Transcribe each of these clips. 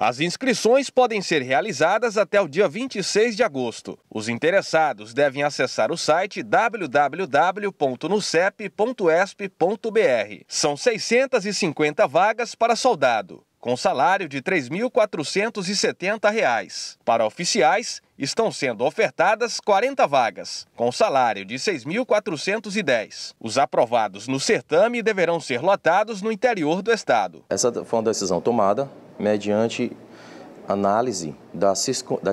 As inscrições podem ser realizadas até o dia 26 de agosto. Os interessados devem acessar o site www.nucep.esp.br. São 650 vagas para soldado, com salário de R$ 3.470. Para oficiais, estão sendo ofertadas 40 vagas, com salário de R$ 6.410. Os aprovados no certame deverão ser lotados no interior do estado. Essa foi uma decisão tomada mediante análise das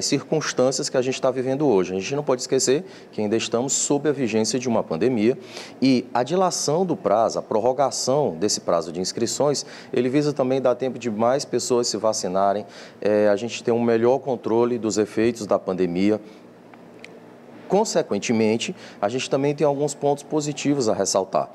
circunstâncias que a gente está vivendo hoje. A gente não pode esquecer que ainda estamos sob a vigência de uma pandemia e a dilação do prazo, a prorrogação desse prazo de inscrições, ele visa também dar tempo de mais pessoas se vacinarem, é, a gente ter um melhor controle dos efeitos da pandemia Consequentemente, a gente também tem alguns pontos positivos a ressaltar.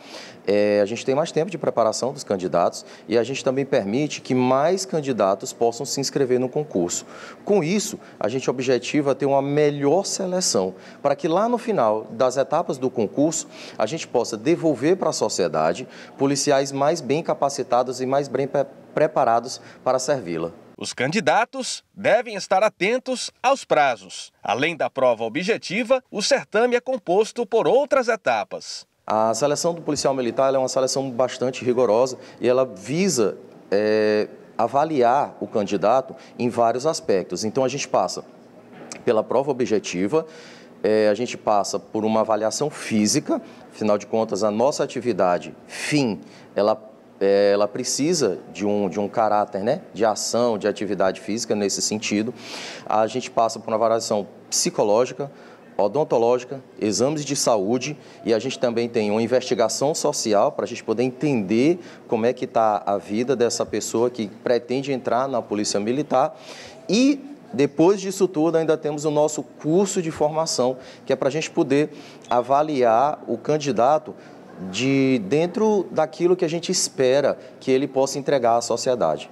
É, a gente tem mais tempo de preparação dos candidatos e a gente também permite que mais candidatos possam se inscrever no concurso. Com isso, a gente objetiva ter uma melhor seleção, para que lá no final das etapas do concurso, a gente possa devolver para a sociedade policiais mais bem capacitados e mais bem preparados para servi-la. Os candidatos devem estar atentos aos prazos. Além da prova objetiva, o certame é composto por outras etapas. A seleção do policial militar é uma seleção bastante rigorosa e ela visa é, avaliar o candidato em vários aspectos. Então, a gente passa pela prova objetiva, é, a gente passa por uma avaliação física, afinal de contas, a nossa atividade, fim, ela é, ela precisa de um, de um caráter né, de ação, de atividade física nesse sentido. A gente passa por uma avaliação psicológica, odontológica, exames de saúde e a gente também tem uma investigação social para a gente poder entender como é que está a vida dessa pessoa que pretende entrar na polícia militar e depois disso tudo, ainda temos o nosso curso de formação, que é para a gente poder avaliar o candidato de dentro daquilo que a gente espera que ele possa entregar à sociedade.